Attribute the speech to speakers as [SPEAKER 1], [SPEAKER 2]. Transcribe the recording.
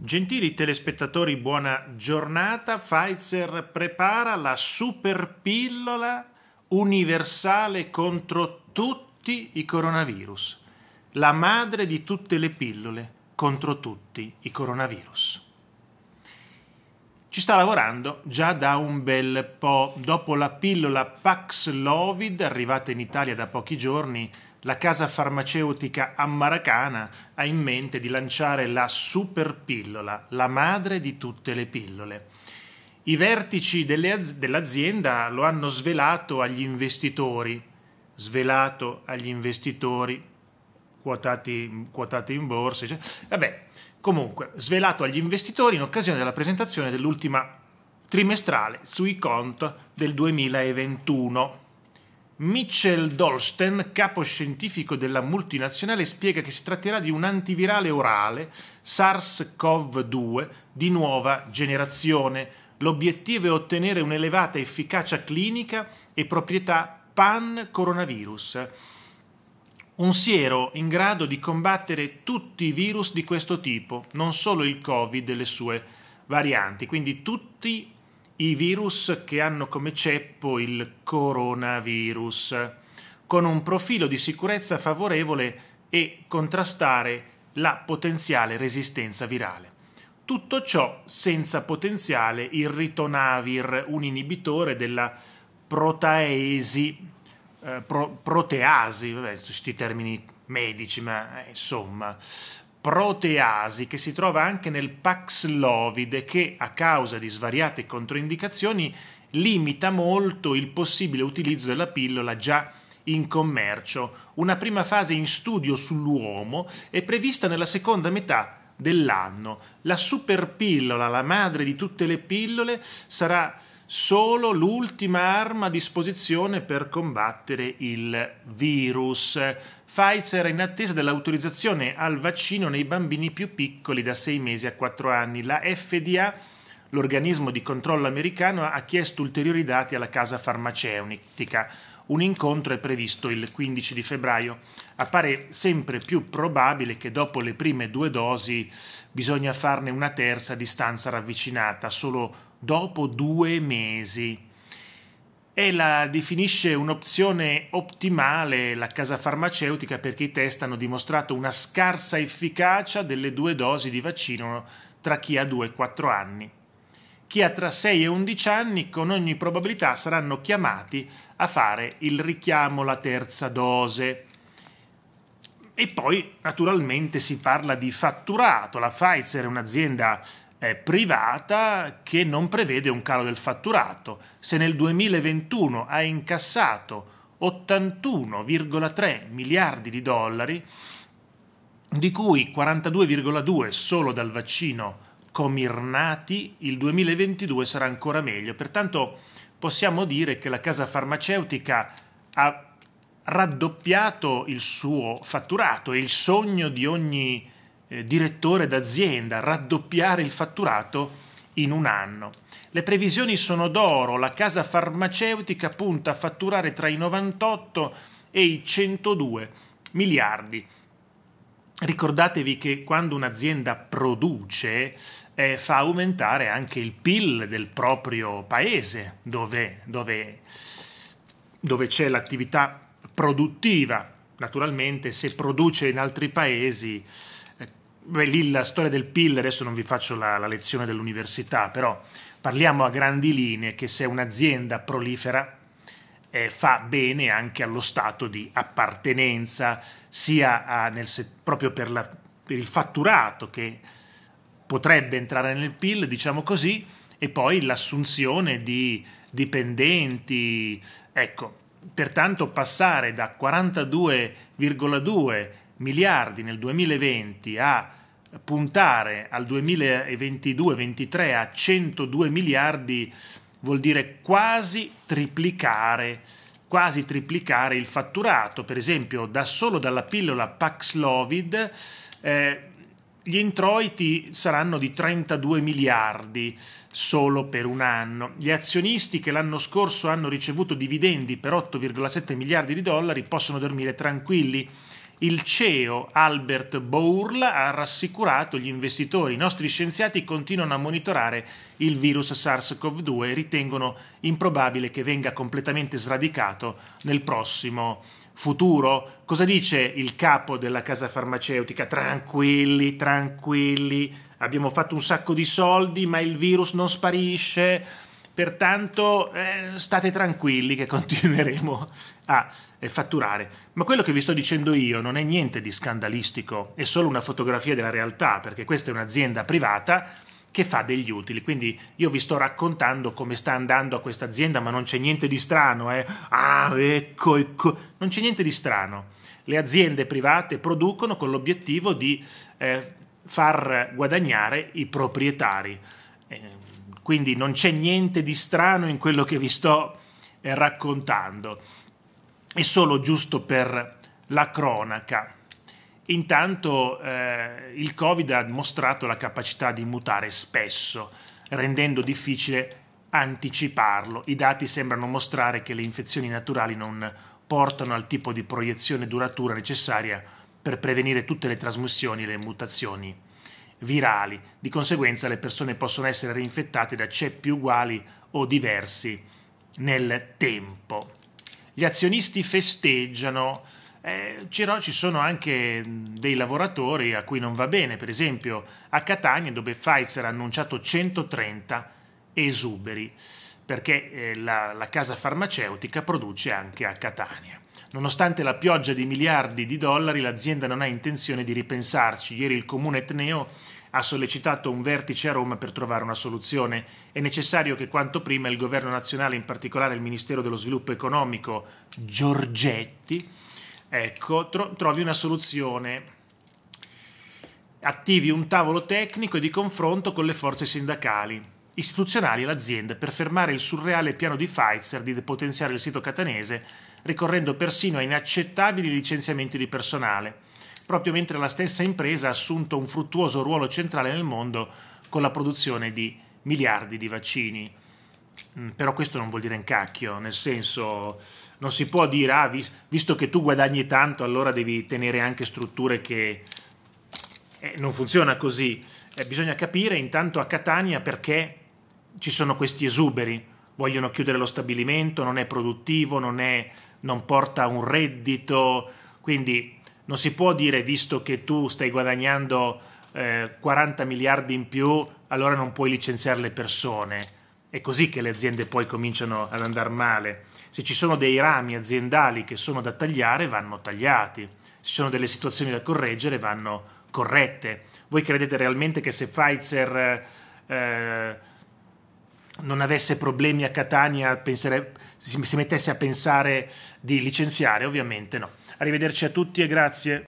[SPEAKER 1] Gentili telespettatori, buona giornata. Pfizer prepara la super pillola universale contro tutti i coronavirus, la madre di tutte le pillole contro tutti i coronavirus. Ci sta lavorando già da un bel po'. Dopo la pillola Paxlovid, arrivata in Italia da pochi giorni, la casa farmaceutica ammaracana ha in mente di lanciare la superpillola, la madre di tutte le pillole. I vertici dell'azienda lo hanno svelato agli investitori, svelato agli investitori quotati, quotati in borsa. Cioè, vabbè, comunque, svelato agli investitori in occasione della presentazione dell'ultima trimestrale sui conti del 2021. Mitchell Dolsten, capo scientifico della multinazionale, spiega che si tratterà di un antivirale orale SARS-CoV-2 di nuova generazione. L'obiettivo è ottenere un'elevata efficacia clinica e proprietà pan-coronavirus. Un siero in grado di combattere tutti i virus di questo tipo, non solo il Covid e le sue varianti, quindi tutti i virus che hanno come ceppo il coronavirus, con un profilo di sicurezza favorevole e contrastare la potenziale resistenza virale. Tutto ciò senza potenziale il ritonavir, un inibitore della protaesi, eh, pro, proteasi, vabbè, questi termini medici, ma eh, insomma, proteasi che si trova anche nel Paxlovide che a causa di svariate controindicazioni limita molto il possibile utilizzo della pillola già in commercio. Una prima fase in studio sull'uomo è prevista nella seconda metà dell'anno. La superpillola, la madre di tutte le pillole, sarà solo l'ultima arma a disposizione per combattere il virus. Pfizer è in attesa dell'autorizzazione al vaccino nei bambini più piccoli da 6 mesi a 4 anni. La FDA, l'organismo di controllo americano, ha chiesto ulteriori dati alla casa farmaceutica. Un incontro è previsto il 15 di febbraio. Appare sempre più probabile che dopo le prime due dosi bisogna farne una terza a distanza ravvicinata, solo dopo due mesi e la definisce un'opzione ottimale la casa farmaceutica perché i test hanno dimostrato una scarsa efficacia delle due dosi di vaccino tra chi ha 2 e 4 anni. Chi ha tra 6 e 11 anni con ogni probabilità saranno chiamati a fare il richiamo alla terza dose. E poi naturalmente si parla di fatturato, la Pfizer è un'azienda eh, privata che non prevede un calo del fatturato. Se nel 2021 ha incassato 81,3 miliardi di dollari, di cui 42,2 solo dal vaccino Comirnati, il 2022 sarà ancora meglio. Pertanto possiamo dire che la casa farmaceutica ha raddoppiato il suo fatturato e il sogno di ogni eh, direttore d'azienda, raddoppiare il fatturato in un anno. Le previsioni sono d'oro, la casa farmaceutica punta a fatturare tra i 98 e i 102 miliardi. Ricordatevi che quando un'azienda produce eh, fa aumentare anche il PIL del proprio paese dove, dove, dove c'è l'attività produttiva. Naturalmente se produce in altri paesi beh, lì la storia del PIL, adesso non vi faccio la, la lezione dell'università, però parliamo a grandi linee che se un'azienda prolifera eh, fa bene anche allo stato di appartenenza, sia a, nel, proprio per, la, per, il fatturato che potrebbe entrare nel PIL, diciamo così, e poi l'assunzione di dipendenti. Ecco, pertanto passare da 42,2 miliardi nel 2020 a puntare al 2022-23 a 102 miliardi vuol dire quasi triplicare, quasi triplicare il fatturato. Per esempio, da solo dalla pillola Paxlovid eh, gli introiti saranno di 32 miliardi solo per un anno. Gli azionisti che l'anno scorso hanno ricevuto dividendi per 8,7 miliardi di dollari possono dormire tranquilli il CEO Albert Bourla ha rassicurato gli investitori. I nostri scienziati continuano a monitorare il virus SARS-CoV-2 e ritengono improbabile che venga completamente sradicato nel prossimo futuro. Cosa dice il capo della casa farmaceutica? Tranquilli, tranquilli, abbiamo fatto un sacco di soldi, ma il virus non sparisce Pertanto eh, state tranquilli che continueremo a eh, fatturare. Ma quello che vi sto dicendo io non è niente di scandalistico, è solo una fotografia della realtà, perché questa è un'azienda privata che fa degli utili. Quindi io vi sto raccontando come sta andando a questa azienda, ma non c'è niente di strano, eh. Ah, ecco, ecco. Non c'è niente di strano. Le aziende private producono con l'obiettivo di eh, far guadagnare i proprietari. Eh, quindi non c'è niente di strano in quello che vi sto eh, raccontando, è solo giusto per la cronaca. Intanto eh, il Covid ha mostrato la capacità di mutare spesso, rendendo difficile anticiparlo. I dati sembrano mostrare che le infezioni naturali non portano al tipo di proiezione duratura necessaria per prevenire tutte le trasmissioni e le mutazioni virali. Di conseguenza le persone possono essere reinfettate da ceppi uguali o diversi nel tempo. Gli azionisti festeggiano, eh, ci sono anche mm, dei lavoratori a cui non va bene, per esempio a Catania dove Pfizer ha annunciato 130 esuberi, perché eh, la, la casa farmaceutica produce anche a Catania. Nonostante la pioggia di miliardi di dollari, l'azienda non ha intenzione di ripensarci. Ieri il comune etneo ha sollecitato un vertice a Roma per trovare una soluzione. È necessario che quanto prima il governo nazionale, in particolare il Ministero dello Sviluppo Economico, Giorgetti, ecco, tro trovi una soluzione attivi un tavolo tecnico e di confronto con le forze sindacali istituzionali all'azienda per fermare il surreale piano di Pfizer di depotenziare il sito catanese, ricorrendo persino a inaccettabili licenziamenti di personale, proprio mentre la stessa impresa ha assunto un fruttuoso ruolo centrale nel mondo con la produzione di miliardi di vaccini. Mm, però questo non vuol dire un cacchio, nel senso non si può dire, ah, visto che tu guadagni tanto, allora devi tenere anche strutture che... Eh, non funziona così. Eh, bisogna capire intanto a Catania perché ci sono questi esuberi, vogliono chiudere lo stabilimento, non è produttivo, non, è, non porta un reddito, quindi non si può dire visto che tu stai guadagnando eh, 40 miliardi in più, allora non puoi licenziare le persone. È così che le aziende poi cominciano ad andare male. Se ci sono dei rami aziendali che sono da tagliare, vanno tagliati. Se ci sono delle situazioni da correggere, vanno corrette. Voi credete realmente che se Pfizer eh, non avesse problemi a Catania, pensere, si mettesse a pensare di licenziare, ovviamente no. Arrivederci a tutti e grazie.